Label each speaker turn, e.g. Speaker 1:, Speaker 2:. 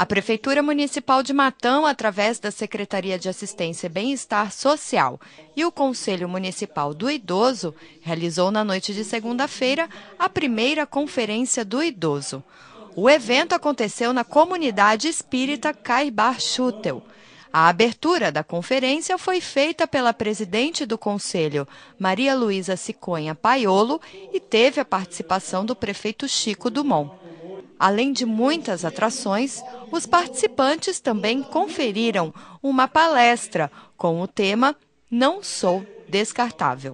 Speaker 1: A Prefeitura Municipal de Matão, através da Secretaria de Assistência e Bem-Estar Social e o Conselho Municipal do Idoso, realizou na noite de segunda-feira a primeira Conferência do Idoso. O evento aconteceu na comunidade espírita Caibar Chutel. A abertura da conferência foi feita pela presidente do Conselho, Maria Luísa Ciconha Paiolo, e teve a participação do prefeito Chico Dumont. Além de muitas atrações, os participantes também conferiram uma palestra com o tema Não Sou Descartável.